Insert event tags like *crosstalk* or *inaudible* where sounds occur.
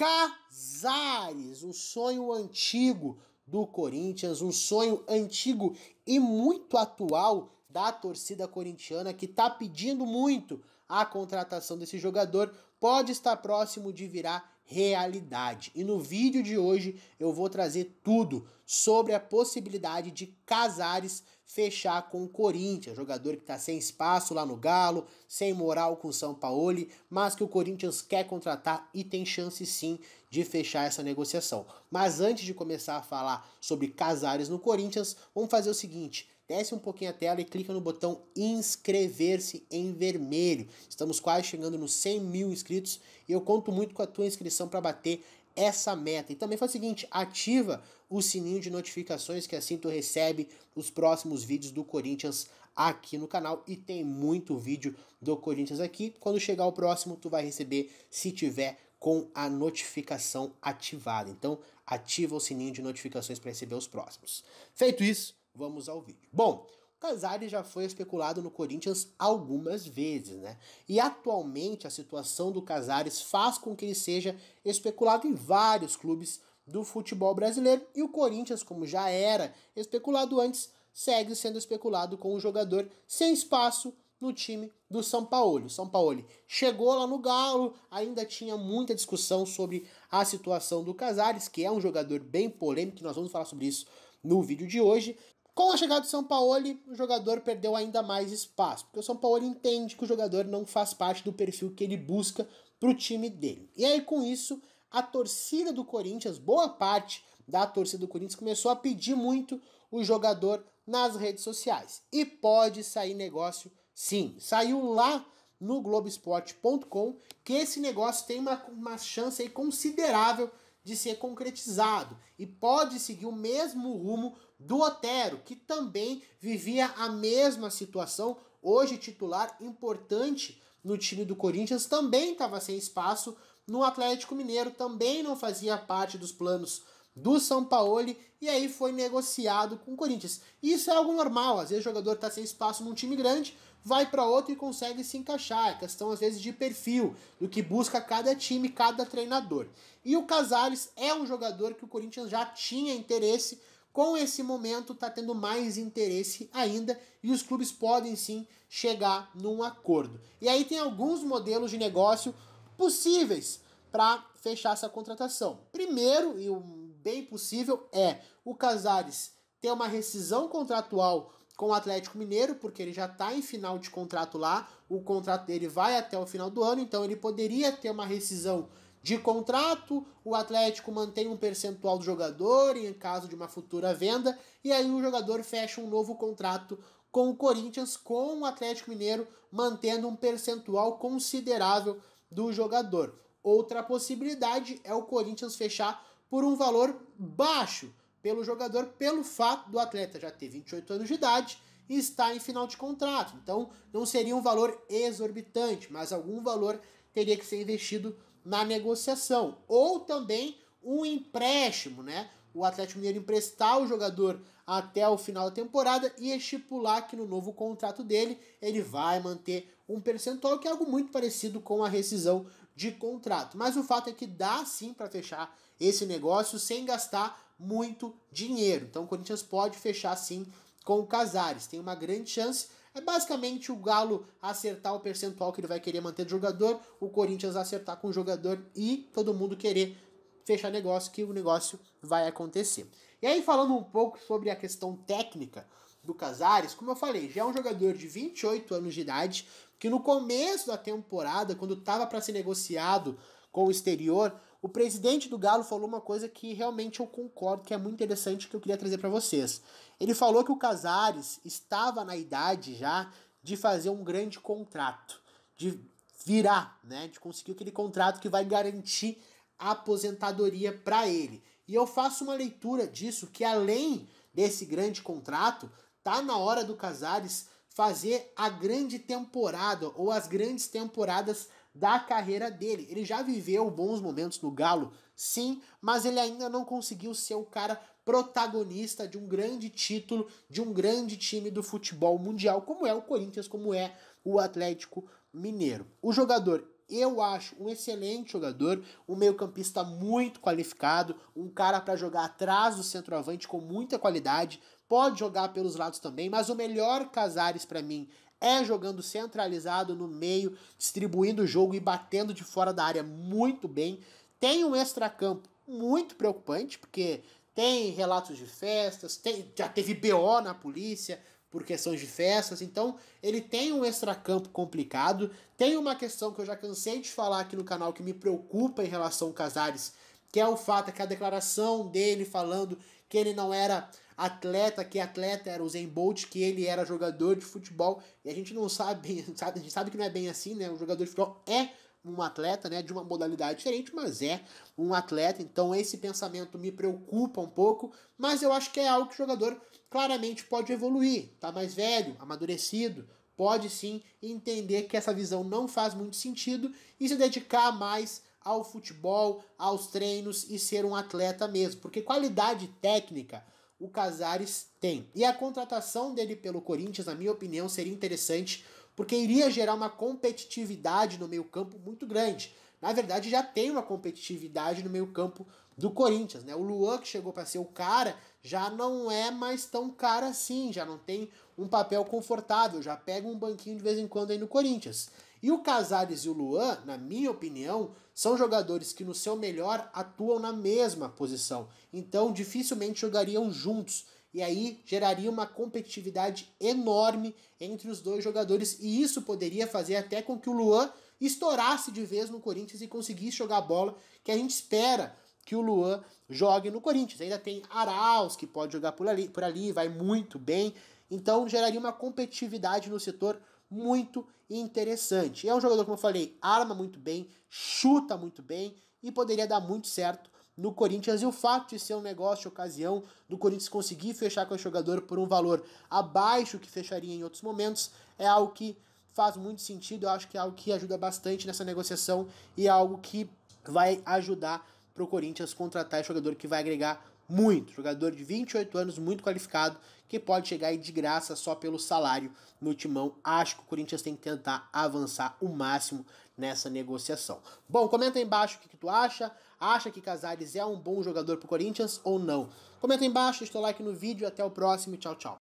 Casares, um sonho antigo do Corinthians, um sonho antigo e muito atual da torcida corintiana que está pedindo muito a contratação desse jogador, pode estar próximo de virar realidade. E no vídeo de hoje eu vou trazer tudo sobre a possibilidade de Casares fechar com o Corinthians, jogador que está sem espaço lá no Galo, sem moral com o São Paulo, mas que o Corinthians quer contratar e tem chance sim de fechar essa negociação. Mas antes de começar a falar sobre Casares no Corinthians, vamos fazer o seguinte desce um pouquinho a tela e clica no botão inscrever-se em vermelho. Estamos quase chegando nos 100 mil inscritos e eu conto muito com a tua inscrição para bater essa meta. E também faz o seguinte, ativa o sininho de notificações que assim tu recebe os próximos vídeos do Corinthians aqui no canal e tem muito vídeo do Corinthians aqui. Quando chegar o próximo, tu vai receber se tiver com a notificação ativada. Então, ativa o sininho de notificações para receber os próximos. Feito isso, Vamos ao vídeo. Bom, o Casares já foi especulado no Corinthians algumas vezes, né? E atualmente a situação do Casares faz com que ele seja especulado em vários clubes do futebol brasileiro e o Corinthians, como já era especulado antes, segue sendo especulado com o jogador sem espaço no time do São Paulo. O São Paulo chegou lá no Galo, ainda tinha muita discussão sobre a situação do Casares, que é um jogador bem polêmico, nós vamos falar sobre isso no vídeo de hoje. Com a chegada do São Paulo, o jogador perdeu ainda mais espaço, porque o São Paulo entende que o jogador não faz parte do perfil que ele busca para o time dele. E aí, com isso, a torcida do Corinthians, boa parte da torcida do Corinthians, começou a pedir muito o jogador nas redes sociais. E pode sair negócio sim. Saiu lá no Globoesporte.com que esse negócio tem uma, uma chance considerável de ser concretizado e pode seguir o mesmo rumo do Otero, que também vivia a mesma situação, hoje titular importante no time do Corinthians, também estava sem espaço no Atlético Mineiro, também não fazia parte dos planos do São Paulo e aí foi negociado com o Corinthians. Isso é algo normal, às vezes o jogador está sem espaço num time grande, vai para outro e consegue se encaixar. É questão às vezes de perfil, do que busca cada time, cada treinador. E o Casares é um jogador que o Corinthians já tinha interesse, com esse momento está tendo mais interesse ainda e os clubes podem sim chegar num acordo. E aí tem alguns modelos de negócio possíveis para fechar essa contratação. Primeiro, e o bem possível é o Casares ter uma rescisão contratual com o Atlético Mineiro, porque ele já está em final de contrato lá, o contrato dele vai até o final do ano, então ele poderia ter uma rescisão de contrato, o Atlético mantém um percentual do jogador em caso de uma futura venda, e aí o jogador fecha um novo contrato com o Corinthians, com o Atlético Mineiro, mantendo um percentual considerável do jogador. Outra possibilidade é o Corinthians fechar por um valor baixo pelo jogador, pelo fato do atleta já ter 28 anos de idade e estar em final de contrato. Então, não seria um valor exorbitante, mas algum valor teria que ser investido na negociação. Ou também um empréstimo, né? O Atlético Mineiro emprestar o jogador até o final da temporada e estipular que no novo contrato dele ele vai manter um percentual que é algo muito parecido com a rescisão de contrato. Mas o fato é que dá sim para fechar esse negócio sem gastar muito dinheiro. Então o Corinthians pode fechar sim com o Casares, tem uma grande chance. É basicamente o Galo acertar o percentual que ele vai querer manter do jogador, o Corinthians acertar com o jogador e todo mundo querer fechar negócio que o negócio vai acontecer. E aí falando um pouco sobre a questão técnica do Casares, como eu falei, já é um jogador de 28 anos de idade que no começo da temporada, quando estava para ser negociado com o exterior, o presidente do Galo falou uma coisa que realmente eu concordo, que é muito interessante, que eu queria trazer para vocês. Ele falou que o Casares estava na idade já de fazer um grande contrato, de virar, né, de conseguir aquele contrato que vai garantir a aposentadoria para ele. E eu faço uma leitura disso que além desse grande contrato, tá na hora do Casares fazer a grande temporada ou as grandes temporadas da carreira dele. Ele já viveu bons momentos no Galo, sim, mas ele ainda não conseguiu ser o cara protagonista de um grande título, de um grande time do futebol mundial, como é o Corinthians, como é o Atlético Mineiro. O jogador eu acho um excelente jogador, um meio-campista muito qualificado, um cara para jogar atrás do centroavante com muita qualidade, pode jogar pelos lados também, mas o melhor Casares para mim é jogando centralizado no meio, distribuindo o jogo e batendo de fora da área muito bem. Tem um extracampo muito preocupante, porque tem relatos de festas, tem, já teve BO na polícia por questões de festas, então ele tem um extracampo complicado. Tem uma questão que eu já cansei de falar aqui no canal que me preocupa em relação ao Casares, que é o fato é que a declaração dele falando que ele não era atleta, que atleta era o Zen Bolt, que ele era jogador de futebol. E a gente não sabe, *laughs* sabe, a gente sabe que não é bem assim, né? O jogador de futebol é um atleta, né, de uma modalidade diferente, mas é um atleta. Então esse pensamento me preocupa um pouco, mas eu acho que é algo que o jogador claramente pode evoluir, tá mais velho, amadurecido, pode sim entender que essa visão não faz muito sentido e se dedicar mais ao futebol, aos treinos e ser um atleta mesmo, porque qualidade técnica o Casares tem. E a contratação dele pelo Corinthians, na minha opinião, seria interessante, porque iria gerar uma competitividade no meio-campo muito grande. Na verdade, já tem uma competitividade no meio-campo do Corinthians, né? O Luan que chegou para ser o cara, já não é mais tão cara assim, já não tem um papel confortável, já pega um banquinho de vez em quando aí no Corinthians. E o Casares e o Luan, na minha opinião, são jogadores que no seu melhor atuam na mesma posição, então dificilmente jogariam juntos. E aí geraria uma competitividade enorme entre os dois jogadores, e isso poderia fazer até com que o Luan estourasse de vez no Corinthians e conseguisse jogar a bola que a gente espera que o Luan jogue no Corinthians. Ainda tem Arauz que pode jogar por ali, por ali vai muito bem. Então geraria uma competitividade no setor muito interessante. É um jogador, como eu falei, arma muito bem, chuta muito bem e poderia dar muito certo no Corinthians. E o fato de ser um negócio de ocasião do Corinthians conseguir fechar com o jogador por um valor abaixo que fecharia em outros momentos é algo que faz muito sentido. Eu acho que é algo que ajuda bastante nessa negociação e é algo que vai ajudar para o Corinthians contratar esse jogador que vai agregar muito. Jogador de 28 anos, muito qualificado, que pode chegar aí de graça só pelo salário no timão. Acho que o Corinthians tem que tentar avançar o máximo nessa negociação. Bom, comenta aí embaixo o que, que tu acha. Acha que Casares é um bom jogador pro Corinthians ou não? Comenta aí embaixo, deixa o like no vídeo. Até o próximo. Tchau, tchau.